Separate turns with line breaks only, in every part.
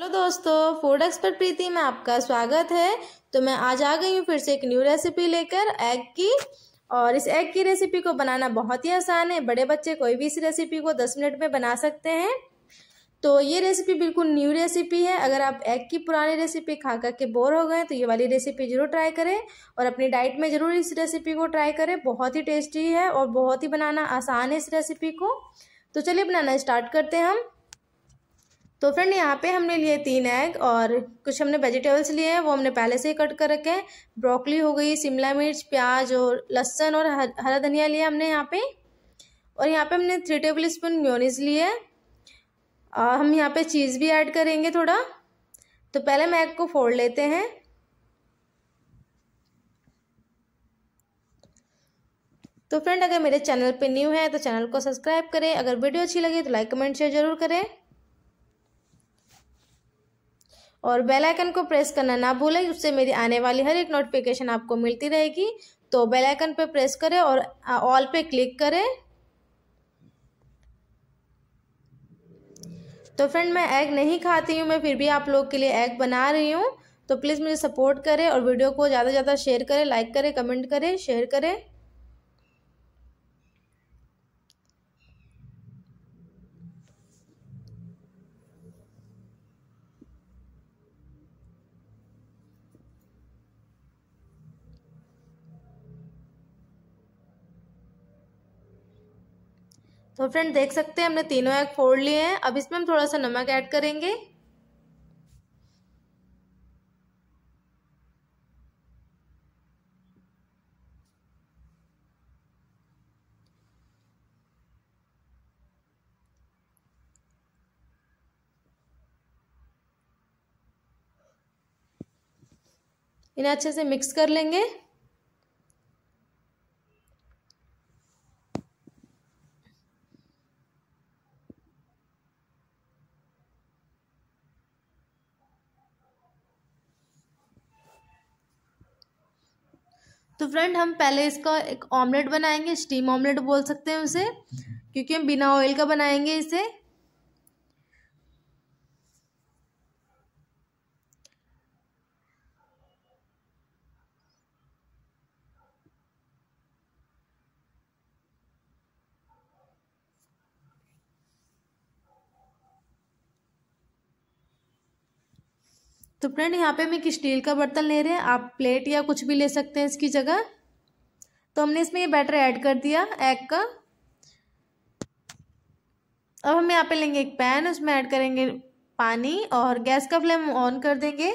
hello दोस्तों food expert प्रीति में आपका स्वागत है तो मैं आज आ गई हूँ फिर से एक न्यू रेसिपी लेकर एग की और इस एग की रेसिपी को बनाना बहुत ही आसान है बड़े बच्चे कोई भी इस रेसिपी को दस मिनट में बना सकते हैं तो ये रेसिपी बिल्कुल न्यू रेसिपी है अगर आप एग की पुरानी रेसिपी खा करके बोर हो गए तो ये वाली रेसिपी ज़रूर ट्राई करें और अपनी डाइट में ज़रूर इस रेसिपी को ट्राई करें बहुत ही टेस्टी है और बहुत ही बनाना आसान है इस रेसिपी को तो चलिए बनाना स्टार्ट करते हैं हम तो फ्रेंड यहाँ पे हमने लिए तीन एग और कुछ हमने वेजिटेबल्स लिए हैं वो हमने पहले से ही कट कर रखे हैं ब्रोकली हो गई शिमला मिर्च प्याज और लहसन और हरा धनिया लिया हमने यहाँ पे और यहाँ पे हमने थ्री टेबल स्पून म्योनीस लिए और हम यहाँ पे चीज़ भी ऐड करेंगे थोड़ा तो पहले हम एग को फोड़ लेते हैं तो फ्रेंड अगर मेरे चैनल पे न्यू है तो चैनल को सब्सक्राइब करें अगर वीडियो अच्छी लगे तो लाइक कमेंट शेयर जरूर करें और बेल आइकन को प्रेस करना ना भूलें उससे मेरी आने वाली हर एक नोटिफिकेशन आपको मिलती रहेगी तो बेल आइकन पर प्रेस करें और ऑल पे क्लिक करें तो फ्रेंड मैं एग नहीं खाती हूँ मैं फिर भी आप लोग के लिए एग बना रही हूँ तो प्लीज़ मुझे सपोर्ट करें और वीडियो को ज़्यादा से ज़्यादा शेयर करें लाइक करें कमेंट करें शेयर करें तो फ्रेंड देख सकते हैं हमने तीनों एग फोड़ लिए हैं अब इसमें हम थोड़ा सा नमक ऐड करेंगे इन्हें अच्छे से मिक्स कर लेंगे तो फ्रेंड हम पहले इसका एक ऑमलेट बनाएंगे स्टीम ऑमलेट बोल सकते हैं उसे क्योंकि हम बिना ऑयल का बनाएंगे इसे तो फ्रेंड यहाँ पे हम एक स्टील का बर्तन ले रहे हैं आप प्लेट या कुछ भी ले सकते हैं इसकी जगह तो हमने इसमें ये बैटर ऐड कर दिया एग का अब हम यहाँ पे लेंगे एक पैन उसमें ऐड करेंगे पानी और गैस का फ्लेम ऑन कर देंगे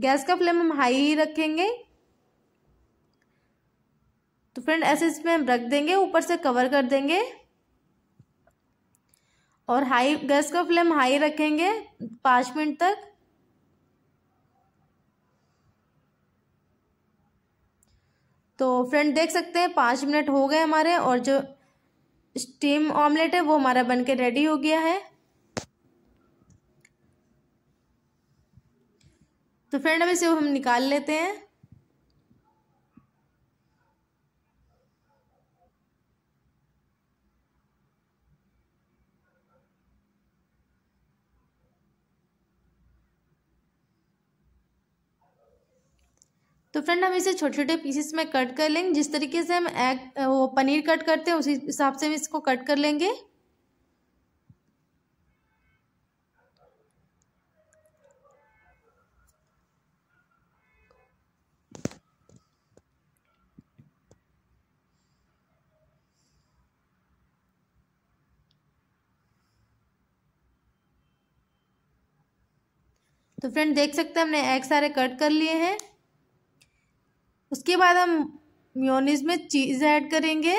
गैस का फ्लेम हम हाई ही रखेंगे तो फ्रेंड ऐसे इसमें हम रख देंगे ऊपर से कवर कर देंगे और हाई गैस का फ्लेम हाई रखेंगे पाँच मिनट तक तो फ्रेंड देख सकते हैं पाँच मिनट हो गए हमारे और जो स्टीम ऑमलेट है वो हमारा बनके रेडी हो गया है तो फ्रेंड अब इसे हम निकाल लेते हैं तो फ्रेंड हम इसे छोटे छोटे पीसेस में कट कर लेंगे जिस तरीके से हम एग वो पनीर कट करते हैं उसी हिसाब से हम इसको कट कर लेंगे तो फ्रेंड देख सकते हैं हमने एग सारे कट कर लिए हैं उसके बाद हम म्योनीज में चीज़ ऐड करेंगे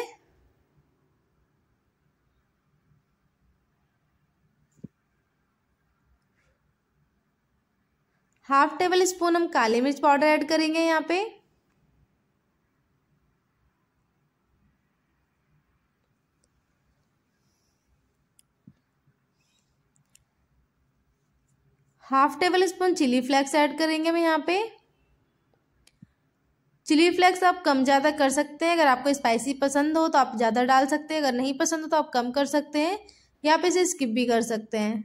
हाफ टेबल स्पून हम काली मिर्च पाउडर ऐड करेंगे यहाँ पे half table spoon chili flakes add करेंगे हम यहाँ पे चिली फ्लेक्स आप कम ज़्यादा कर सकते हैं अगर आपको स्पाइसी पसंद हो तो आप ज़्यादा डाल सकते हैं अगर नहीं पसंद हो तो आप कम कर सकते हैं या आप इसे स्किप भी कर सकते हैं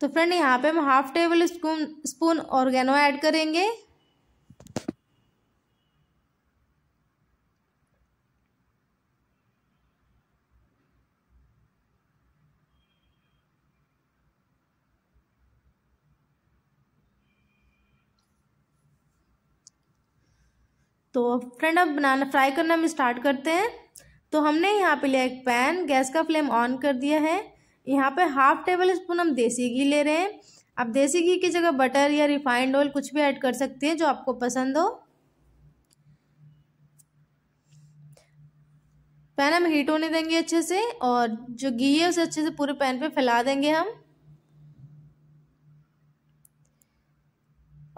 तो फ्रेंड यहाँ पे हम half table spoon spoon oregano add करेंगे तो फ्रेंड अब बनाना फ्राई करना हम स्टार्ट करते हैं तो हमने यहाँ पे लिया एक पैन गैस का फ्लेम ऑन कर दिया है यहाँ पे हाफ टेबल स्पून हम देसी घी ले रहे हैं आप देसी घी की जगह बटर या रिफाइंड ऑयल कुछ भी ऐड कर सकते हैं जो आपको पसंद हो पैन हम हीट होने देंगे अच्छे से और जो घी है उसे अच्छे से पूरे पैन पे फैला देंगे हम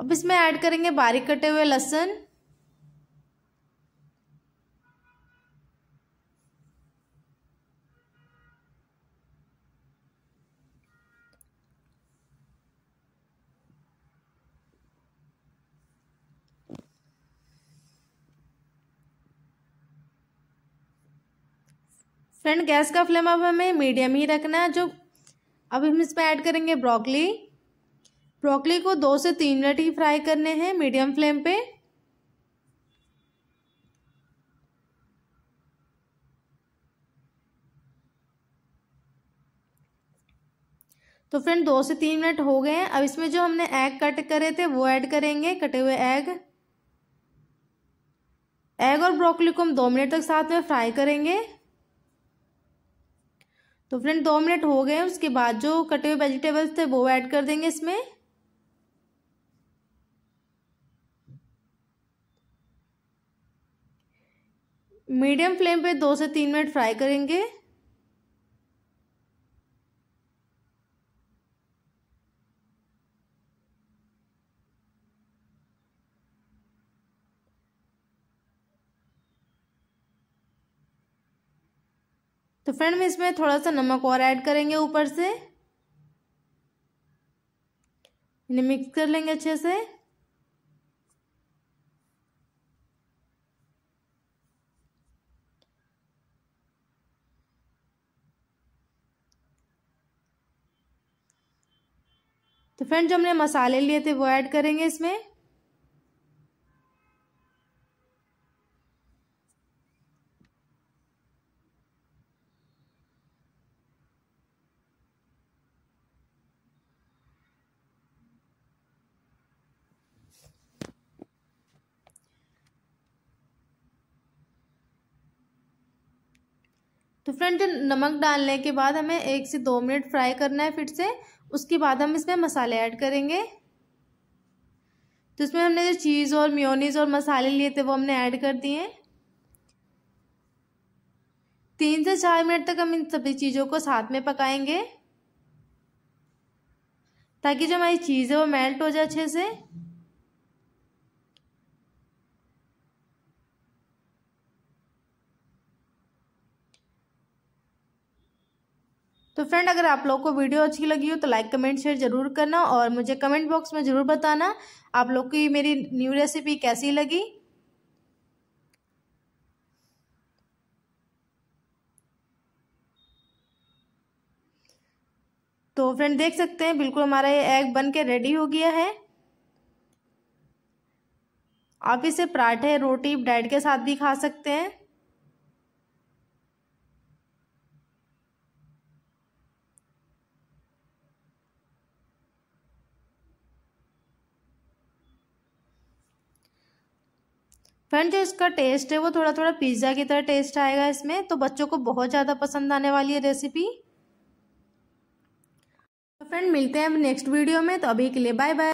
अब इसमें ऐड करेंगे बारीक कटे हुए लहसुन फ्रेंड गैस का फ्लेम अब हमें मीडियम ही रखना है जो अब हम इसमें ऐड करेंगे ब्रोकली ब्रोकली को दो से तीन मिनट ही फ्राई करने हैं मीडियम फ्लेम पे तो फ्रेंड दो से तीन मिनट हो गए हैं अब इसमें जो हमने एग कट करे थे वो ऐड करेंगे कटे हुए एग एग और ब्रोकली को हम दो मिनट तक साथ में फ्राई करेंगे तो फ्रेंड दो मिनट हो गए उसके बाद जो कटे हुए वेजिटेबल्स थे वो ऐड कर देंगे इसमें मीडियम फ्लेम पे दो से तीन मिनट फ्राई करेंगे तो फ्रेंड हम इसमें थोड़ा सा नमक और ऐड करेंगे ऊपर से इन्हें मिक्स कर लेंगे अच्छे से तो फ्रेंड जो हमने मसाले लिए थे वो ऐड करेंगे इसमें तो फ्रेंड नमक डालने के बाद हमें एक से दो मिनट फ्राई करना है फिर से उसके बाद हम इसमें मसाले ऐड करेंगे तो इसमें हमने जो चीज़ और म्योनीज और मसाले लिए थे वो हमने ऐड कर दिए तीन से चार मिनट तक हम इन सभी चीज़ों को साथ में पकाएंगे ताकि जो हमारी चीज़ है वो मेल्ट हो जाए अच्छे से तो फ्रेंड अगर आप लोग को वीडियो अच्छी लगी हो तो लाइक कमेंट शेयर जरूर करना और मुझे कमेंट बॉक्स में ज़रूर बताना आप लोग की मेरी न्यू रेसिपी कैसी लगी तो फ्रेंड देख सकते हैं बिल्कुल हमारा ये एग बन के रेडी हो गया है आप इसे पराठे रोटी डाइट के साथ भी खा सकते हैं फ्रेंड जो इसका टेस्ट है वो थोड़ा थोड़ा पिज़्ज़ा की तरह टेस्ट आएगा इसमें तो बच्चों को बहुत ज़्यादा पसंद आने वाली है रेसिपी तो फ्रेंड मिलते हैं हम नेक्स्ट वीडियो में तो अभी के लिए बाय बाय